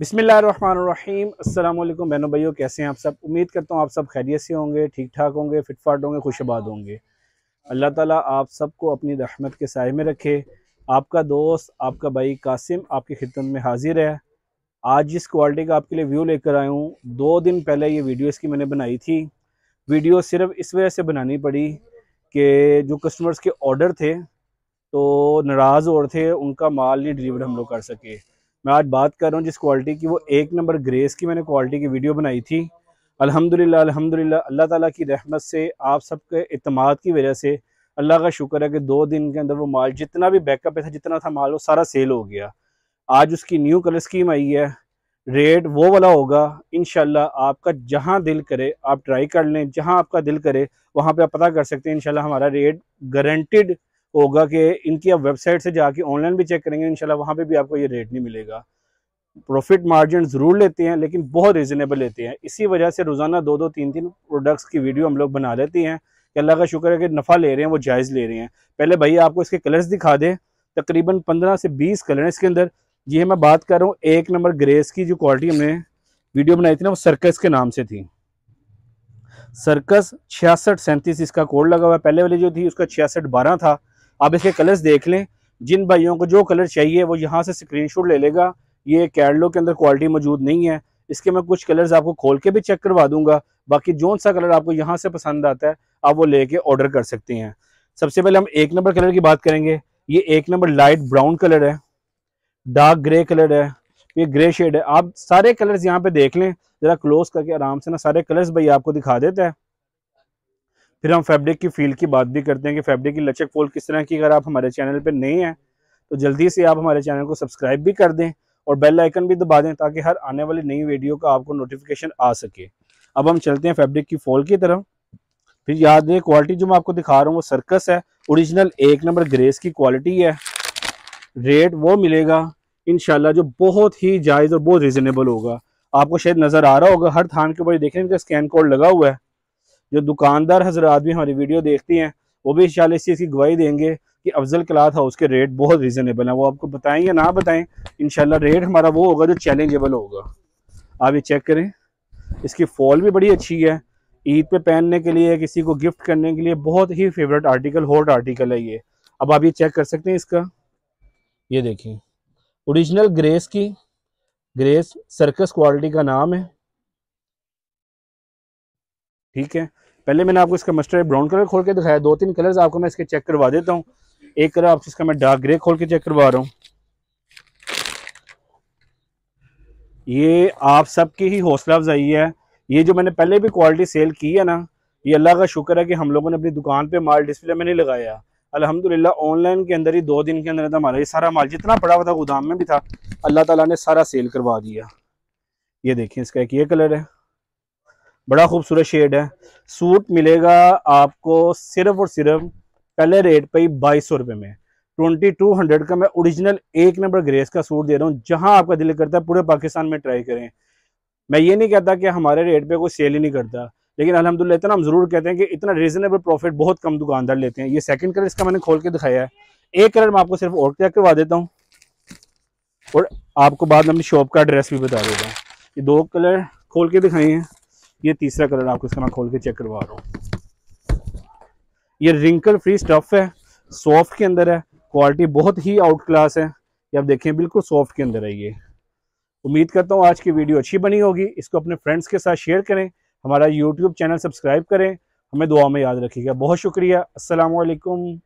बिसमीम अल्लाम बहनों भैया कैसे हैं आप सब उम्मीद करता हूँ आप सब खैरियत से होंगे ठीक ठाक होंगे फिटफाट होंगे खुशबाद हाँ। होंगे अल्लाह ताला आप सबको अपनी रहमत के साय में रखे आपका दोस्त आपका भाई कासिम आपकी खिदमत में हाजिर है आज जिस क्वालिटी का आपके लिए व्यू लेकर आया हूँ दो दिन पहले ये वीडियो इसकी मैंने बनाई थी वीडियो सिर्फ इस वजह से बनानी पड़ी कि जो कस्टमर्स के ऑर्डर थे तो नाराज़ और थे उनका माल नहीं डिलीवर हम लोग कर सके मैं आज बात कर रहा हूँ जिस क्वालिटी की वो एक नंबर ग्रेस की मैंने क्वालिटी की वीडियो बनाई थी अल्हम्दुलिल्लाह अल्हम्दुलिल्लाह अल्लाह ताला की रहमत से आप सबके इतमाद की वजह से अल्लाह का शुक्र है कि दो दिन के अंदर वो माल जितना भी बैकअप था जितना था माल वो सारा सेल हो गया आज उसकी न्यू कलर स्कीम आई है रेट वो वाला होगा इन आपका जहाँ दिल करे आप ट्राई कर लें जहाँ आपका दिल करे वहाँ पर आप पता कर सकते हैं इन हमारा रेट गारंटिड होगा कि इनकी आप वेबसाइट से जाके ऑनलाइन भी चेक करेंगे इनशाला वहाँ पर भी आपको ये रेट नहीं मिलेगा प्रॉफिट मार्जिन ज़रूर लेते हैं लेकिन बहुत रिजनेबल लेते हैं इसी वजह से रोज़ाना दो दो तीन तीन प्रोडक्ट्स की वीडियो हम लोग बना लेते हैं कि अल्लाह का शुक्र है कि नफ़ा ले रहे हैं वो जायज़ ले रहे हैं पहले भैया आपको इसके कलर्स दिखा दें तकरीबन पंद्रह से बीस कलर हैं इसके अंदर ये मैं बात कर रहा हूँ एक नंबर ग्रेस की जो क्वालिटी हमने वीडियो बनाई थी ना वो सर्कस के नाम से थी सर्कस छियासठ सैंतीस इसका कोड लगा हुआ है पहले वाली जो थी उसका छियासठ बारह था आप इसके कलर्स देख लें जिन भाइयों को जो कलर चाहिए वो यहाँ से स्क्रीनशॉट ले लेगा ये कैटलॉग के अंदर क्वालिटी मौजूद नहीं है इसके मैं कुछ कलर्स आपको खोल के भी चेक करवा दूंगा बाकी जो सा कलर आपको यहाँ से पसंद आता है आप वो लेके ऑर्डर कर सकते हैं सबसे पहले हम एक नंबर कलर की बात करेंगे ये एक नंबर लाइट ब्राउन कलर है डार्क ग्रे कलर है ये ग्रे शेड है आप सारे कलर्स यहाँ पे देख लें ज़रा क्लोज करके आराम से ना सारे कलर्स भाई आपको दिखा देता है फिर हम फैब्रिक की फील की बात भी करते हैं कि फैब्रिक की लचक फोल किस तरह की अगर आप हमारे चैनल पर नए हैं तो जल्दी से आप हमारे चैनल को सब्सक्राइब भी कर दें और बेल आइकन भी दबा दें ताकि हर आने वाली नई वीडियो का आपको नोटिफिकेशन आ सके अब हम चलते हैं फैब्रिक की फॉल की तरफ फिर याद रहे क्वालिटी जो मैं आपको दिखा रहा हूँ वो सर्कस है ओरिजिनल एक नंबर ग्रेस की क्वालिटी है रेट वो मिलेगा इन जो बहुत ही जायज़ और बहुत रिजनेबल होगा आपको शायद नज़र आ रहा होगा हर थान के ऊपर देखें इनका स्कैन कोड लगा हुआ है जो दुकानदार हजरात भी हमारी वीडियो देखती हैं वो भी इन इस चीज़ की गवाही देंगे कि अफजल क्लाथ हाउस के रेट बहुत रीज़नेबल हैं वो आपको बताएं या ना बताएं इन रेट हमारा वो होगा जो चैलेंजेबल होगा आप ये चेक करें इसकी फॉल भी बड़ी अच्छी है ईद पे पहनने के लिए किसी को गिफ्ट करने के लिए बहुत ही फेवरेट आर्टिकल हॉट आर्टिकल है ये अब आप ये चेक कर सकते हैं इसका ये देखिए ओरिजिनल ग्रेस की ग्रेस सर्कस क्वालिटी का नाम है ठीक है पहले मैंने आपको इसका मस्टर्ड ब्राउन कलर खोल के दिखाया दो तीन कलर्स आपको मैं इसके चेक करवा देता हूँ एक कलर आपसे इसका मैं डार्क ग्रे खोल के चेक करवा रहा हूँ ये आप सबकी ही हौसला अफजाई है ये जो मैंने पहले भी क्वालिटी सेल की है ना ये अल्लाह का शुक्र है कि हम लोगों ने अपनी दुकान पे माल डिस्प्ले में नहीं लगाया अलहमदिल्ला ऑनलाइन के अंदर ही दो दिन के अंदर हमारा ये सारा माल जितना पड़ा हुआ था गोदाम में भी था अल्लाह ताला ने सारा सेल करवा दिया ये देखिए इसका एक ये कलर है बड़ा खूबसूरत शेड है सूट मिलेगा आपको सिर्फ और सिर्फ पहले रेट पे ही बाईस सौ में ट्वेंटी टू हंड्रेड का मैं ओरिजिनल एक नंबर ग्रेस का सूट दे रहा हूँ जहाँ आपका दिल करता है पूरे पाकिस्तान में ट्राई करें मैं ये नहीं कहता कि हमारे रेट पे कोई सेल ही नहीं करता लेकिन अलहमदिल्ला इतना हम ज़रूर कहते हैं कि इतना रीज़नेबल प्रॉफिट बहुत कम दुकानदार लेते हैं ये सेकंड कलर इसका मैंने खोल के दिखाया है एक कलर मैं आपको सिर्फ और क्या करवा देता हूँ और आपको बाद में अपनी शॉप का एड्रेस भी बता देता हूँ ये दो कलर खोल के दिखाई हैं ये तीसरा कलर आपको इसका मैं खोल के चेक करवा रहा हूँ ये रिंकल फ्री स्टफ है सॉफ्ट के अंदर है क्वालिटी बहुत ही आउट क्लास है ये आप देखें बिल्कुल सॉफ्ट के अंदर है ये उम्मीद करता हूँ आज की वीडियो अच्छी बनी होगी इसको अपने फ्रेंड्स के साथ शेयर करें हमारा यूट्यूब चैनल सब्सक्राइब करें हमें दुआ में याद रखिएगा बहुत शुक्रिया असलकम